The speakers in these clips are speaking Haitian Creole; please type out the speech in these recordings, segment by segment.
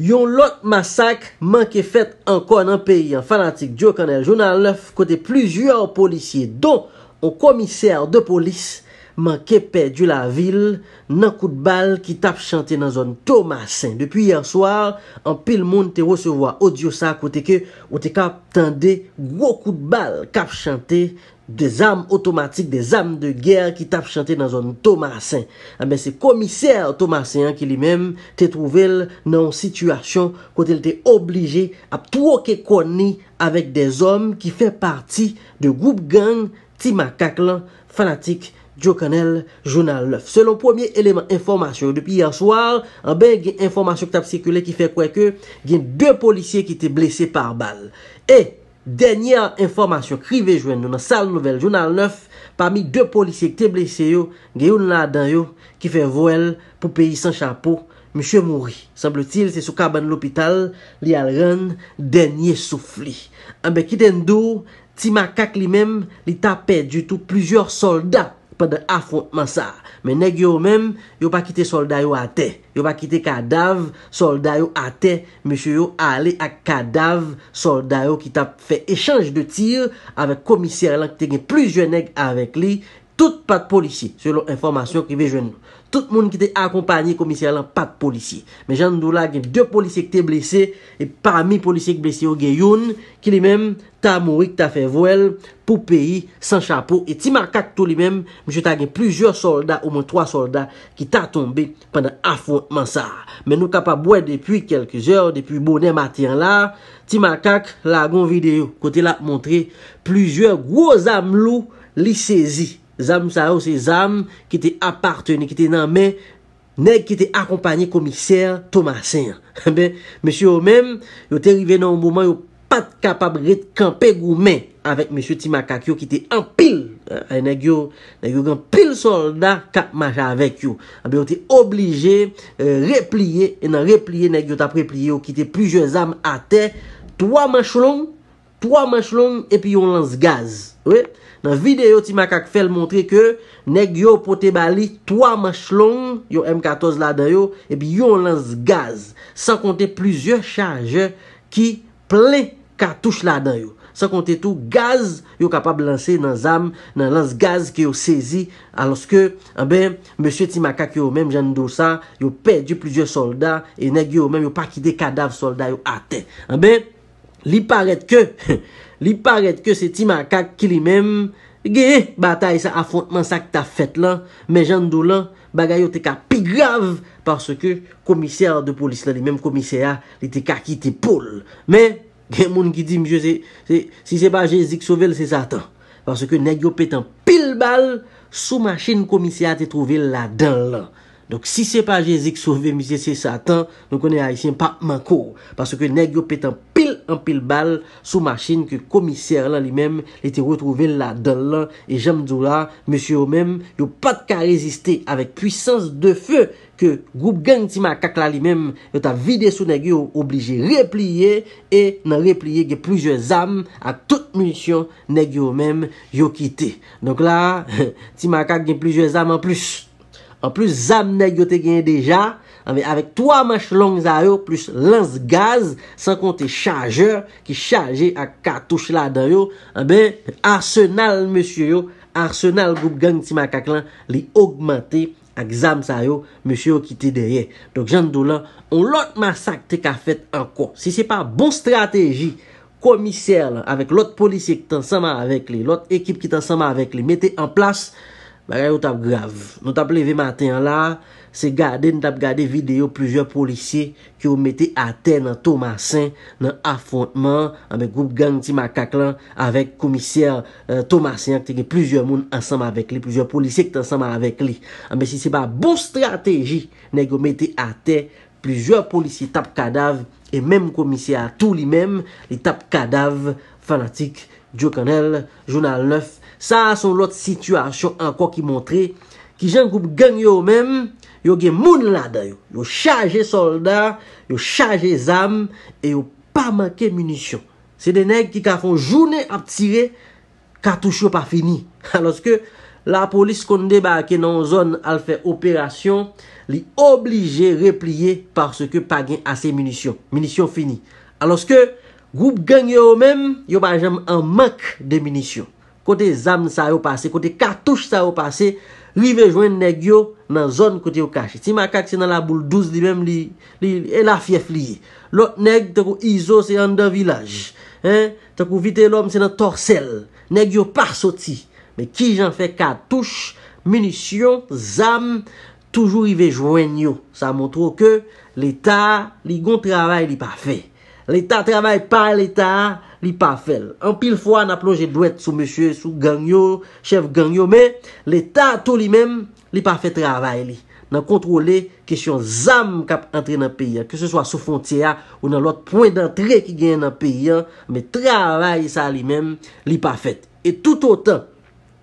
yon lot masak manke fèt an kon an peyi, an fanatik Djo Kanel, jounal 9, kote plizyo policye, don an komiser de polis, man ke pe du la vil nan kout bal ki tap chante nan zon Thomasin. Depi yersoar, an pil moun te wosevo a odyo sa kote ke, wote ka ap tende gwo kout bal kap chante de zanm otomatik, de zanm de ger ki tap chante nan zon Thomasin. Ame ah se komiser Thomasin ki li mem te trouvel nan sitwasyon kote lte oblije ap troke koni avek de zon ki fe parti de goup gang ti makak lan Fanatik Djo Kanel, Jounal 9. Selon premier elemen informasyon, depi yon soar, en ben gen informasyon kta psikule ki fe kwen ke, gen den policye ki te blese par bal. E, denyen informasyon kri vejwen nou nan sal nouvel Jounal 9, Parmi de polisye kte blese yo, geyoun la dan yo ki fe voel pou peyi san chapo, msye mouri. Semble til se soukaban l'opital, li al ran denye soufli. Ambe kit en do, ti makak li mem, li tape djoutou plujor soldat. pe de afrontman sa. Men neg yo men, yo pa kite solday yo ate. Yo pa kite kadav, solday yo ate, monsyo yo ale ak kadav, solday yo ki tap fe echange de tir, ave komisyar la ki te gen plizye neg avek li, ki te gen plizye neg avek li, Tout pat polisi, selon informasyon ki vejwen nou. Tout moun ki te akompanyi komisyon lan pat polisi. Men jan nou la gen de polisi ke te blese, e parmi polisi ke blese yo gen yon, ki li men ta mouri, ta fe vwel, pou peyi, san chapou, e ti markak tou li men, mwen se ta gen plujer solda, ou mwen 3 solda, ki ta tombe pandan afon mansar. Men nou ka pa bwe depi kelkizor, depi bonen matyan la, ti markak la gon videyo, kote la montre plujer gwo zam lou li sezi. Zam sa yo se zam ki te aparteni, ki te nan men, neg ki te akompanyi komiser Thomasin. Ben, monsi yo men, yo te rive nan mouman, yo pat kapab rete kampe goumen, avek monsi ti makak yo ki te anpil, ay eh, eh, neg yo, neg yo genpil soldat kap macha avek yo. Aben ah yo te oblije eh, repliye, enan repliye neg yo tap repliye yo ki te plijoy zam ate, 3 manche long, 3 manche long, epi yo lanse gaz. Nan videyo ti makak fel montre ke neg yo pote bali 3 manch long yo M14 la dan yo Epi yon lanse gaz san konte plizye charge ki ple katouche la dan yo San konte tou gaz yo kapab lanse nan zam nan lanse gaz ki yo sezi Aloske eh monsye ti makak yo menm janidosa yo pedi plizye solda E neg yo menm yo pakide kadav solda yo ate Amen eh Li paret ke... Li paret ke se ti makak ki li mem... Ge batay sa afontman sa ki ta fet lan... Me jan do lan... Bagay yo te ka pi grav... Parse ke komisyar de polis la... Li mem komisyar li te ka ki te pol... Men... Gen moun ki di mjese... Si se pa jesik sovel se satan... Parse ke neg yo petan pil bal... Sou machin komisyar te trove la dan lan... Dok si se pa jesik sovel mjese se satan... Non konen aisyen pa manko... Parse ke neg yo petan... Ampil bal sou machin ke komisèr lan li mem ete retrouvé la don lan. E jèm djou la, mèsyou yo mèm yo pat ka rezistè avèk pwissans de fè ke goup gen ti makak la li mem yo ta vide sou negi yo oblijè replié e nan replié gen plizye zam a tout munisyon negi yo mèm yo kite. Donk la, ti makak gen plizye zam an plus. An plus zam negi yo te gen deja. Avèk 3 mèche long za yo plus lans gaz San kon te chajeur ki chaje ak katouche la dan yo Avèk Arsenal mèche yo Arsenal group gang ti makak lan Li augmente ak zam sa yo Mèche yo ki te derye Donk jan dou la On lot masak te ka fèt anko Si se pa bon strategi Komisèr la avèk lot polisye ki tan sama avèk li Lot ekip ki tan sama avèk li Mète en plas Bagay yo tap grav Non tap leve matin la Se gade nou tap gade videyo Plouzyor polisye Ki ou mette ate nan Thomasin Nan afontman Ame goup gang ti makak lan Avek komisye euh, Thomasin Kte gen plouzyor moun ansam avek li Plouzyor polisye kte ansam avek li Ame si se ba bon strateji Ne goup mette ate Plouzyor polisye tap kadav E mem komisye a tou li mem Li tap kadav Fanatik Djo kanel Jounal 9 Sa son lot situasyon anko ki montre Ki gen goup gang yo menm Yo gen moun lada yo. Yo chaje soldat, yo chaje zam, e yo pa make munisyon. Se denèk ki ka fon jounè ap tire, katouche yo pa fini. Aloske la polis kon debake nan zon al fe operasyon, li oblige repliye parce ke pa gen ase munisyon. Munisyon fini. Aloske goup genye yo men, yo pa jem an mak de munisyon. Kote zam sa yo pase, kote katouche sa yo pase, Li vejwen neg yo nan zon kote yo kache. Ti ma kakse nan la bouldouz li menm li, li e la fief li. Lot neg te kou izo se yon de vilaj. Eh, te kou vite lom se nan torsel. Neg yo par soti. Me ki jan fe katouche, munisyon, zam, toujou li vejwen yo. Sa montrou ke, le ta, li gon travay li pa fey. L'Etat travaye pa l'Etat, li pa fel. An pil fwa na plonje dwet sou monsye, sou gangyo, chev gangyo. Men, l'Etat to li men, li pa fel travaye li. Nan kontrole kesyon zam kap entre nan perya. Ke se swa sou fontye ya, ou nan lot point d'entre ki gen nan perya. Men, travaye sa li men, li pa fel. Et tout autant,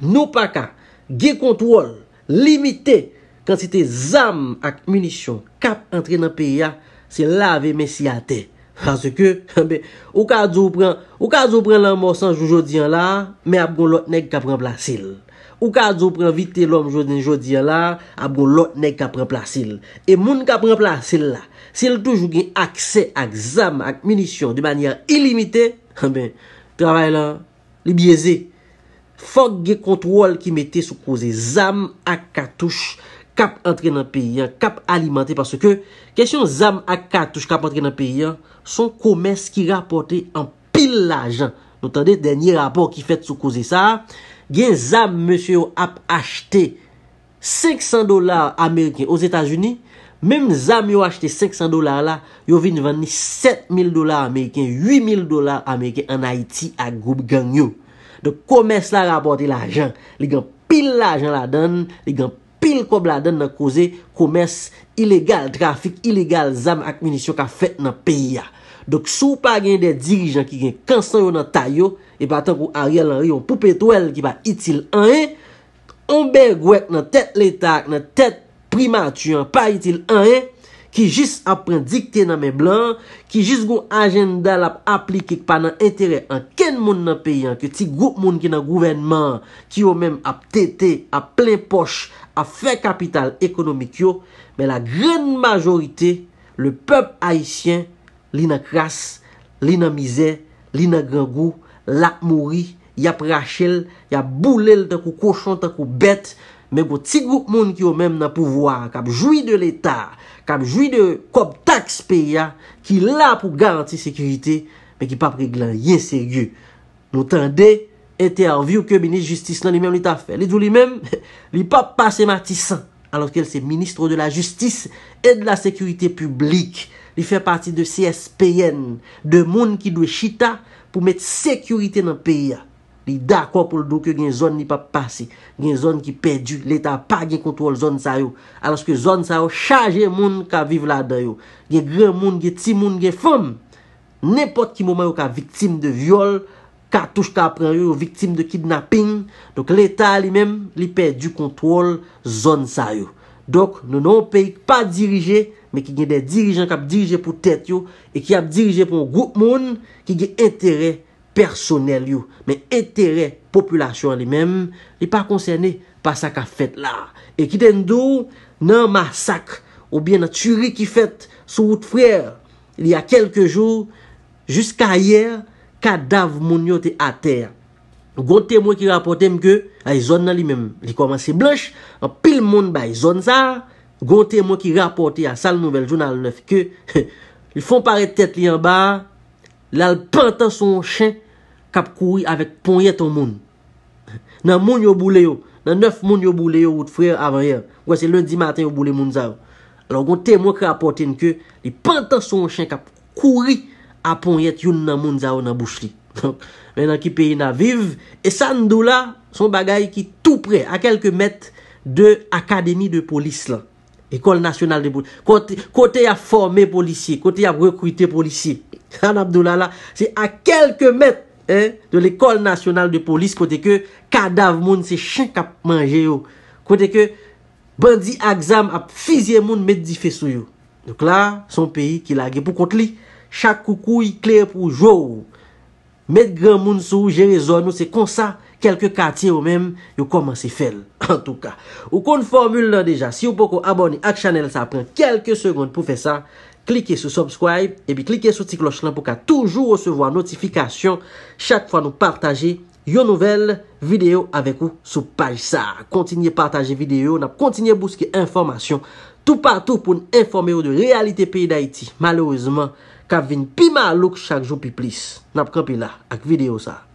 nou paka, ge kontrole, limite, kan se te zam ak munisyon kap entre nan perya, se lave mesi atey. Anse ke, anbe, ou ka zoupren, ou ka zoupren lan morsanj ou jodiyan la, men ap goun lot nek ka prenpla sil. Ou ka zoupren vite lom jodiyan jodiyan la, ap goun lot nek ka prenpla sil. E moun ka prenpla sil la, sil toujou gen akse ak zam ak munisyon de banyan ilimite, anbe, travay lan, li byeze, fok gen kontrol ki mette sou kouze zam ak katouche, kap entre nan periyan, kap alimante, parce que, question zam ak katouj kap entre nan periyan, son komes ki rapote en pil la jan, nou tande denye rapor ki fet sou kouze sa, gen zam monsye yo ap achete, 500 dolar Ameriken os Etats-Unis, mem zam yo achete 500 dolar la, yo vin vanni 7000 dolar Ameriken, 8000 dolar Ameriken an Haiti, ak groub gang yo, don komes la rapote la jan, li gen pil la jan la dan, li gen pil, il kwa bladan nan kouze koumes ilegal trafik, ilegal zam ak munisyon ka fet nan peya. Dok sou pa gen de dirijan ki gen kansan yo nan tayo, e patan kou a rye lan rye yon poupet wèl ki pa itil anen, onbe gwek nan tet letak, nan tet primatuyen, pa itil anen, ki jis apren dikte nan men blan, ki jis goun agendal ap aplikek pa nan entere an ken moun nan peyan, ki ti goun moun ki nan gouvenman, ki yo men ap tete, ap plen poche, ap fe kapital ekonomik yo, men la gren majorite, le pep haisyen, li nan kras, li nan mizè, li nan grangou, la mouri, yap rachel, yap boulel takou koshon takou bet, men goun ti goun moun ki yo men nan pouvoar, kap jwi de l'Etat, Kamjoui de kop taks peya ki la pou garanti sekurite, men ki pa preglan yese gyo. Non tende, ete arvi ou ke Ministre Justice nan li menm li ta fè. Li djou li menm, li pa pa se matisan, alonkel se Ministre de la Justice et de la Sekurite Publique, li fè partit de CSPN, de moun ki dwe chita pou mette sekurite nan peya. li da kwa pou l do ke gen zon li pa pasi, gen zon ki perdi, l'Etat pa gen kontrol zon sa yo, aloske zon sa yo chaje moun ka vive la dayo, gen gran moun, gen ti moun, gen fom, nepot ki mou mayo ka viktim de viole, ka touche ka pran yo, viktim de kidnapping, dok l'Etat li men, li perdi kontrol zon sa yo. Dok, nou nan peyik pa dirije, me ki gen de dirijan kap dirije pou tèt yo, e ki ap dirije pou moun, ki gen entere, Personel yo, men etere, populasyon li men, li pa konserne pa sa ka fet la. E kitendo nan masak ou bien nan tury ki fet sou wout frer, li a kelke jou, jiska ayer, kadav moun yo te ater. Gon te mwen ki rapote mke, a yi zon nan li men, li koman se blanche, an pil moun ba yi zon sa, gon te mwen ki rapote a sal nouvel joun al nef, ke li fon paret tet li an ba, Lè al panta son chen kap kouri avèk ponyè ton moun. Nan moun yo boule yo, nan neuf moun yo boule yo ou t frè avan yè. Ouè se lundi maten yo boule moun zav. Lò goun temwè kè apote nkè, li panta son chen kap kouri apon yet yon nan moun zav nan bouch li. Mè nan ki peyi nan viv, e sa ndou la son bagay ki tout prè a kelke met de akademi de polis la. Ekole nasyonal de polis, kote ap forme polisye, kote ap rekwite polisye. San Abdoulala, se a kelke met, de l'ekole nasyonal de polis, kote ke kadav moun se chen kap manje yo. Kote ke bandi aksam ap fizye moun met di fesou yo. Dok la, son peyi ki lage pou kont li. Chak koukou yi klep ou jo ou. Met gran moun sou, jere zon ou, se konsa. kelke katye ou men, yo koman se fel, en tou ka. Ou kon formule la deja, si ou poko abone ak chanel, sa pren kelke segonde pou fe sa, klike sou subscribe, e bi klike sou ti kloch lan, pou ka toujou osevo a notifikasyon, chak fwa nou partaje, yo nouvel video avek ou sou paj sa. Kontinye partaje video, nap kontinye bouske informasyon, tou patou pou nou informe ou de realite peyi da iti. Malouzman, ka vin pi malouk chak jou pi plis. Nap kon pi la ak video sa.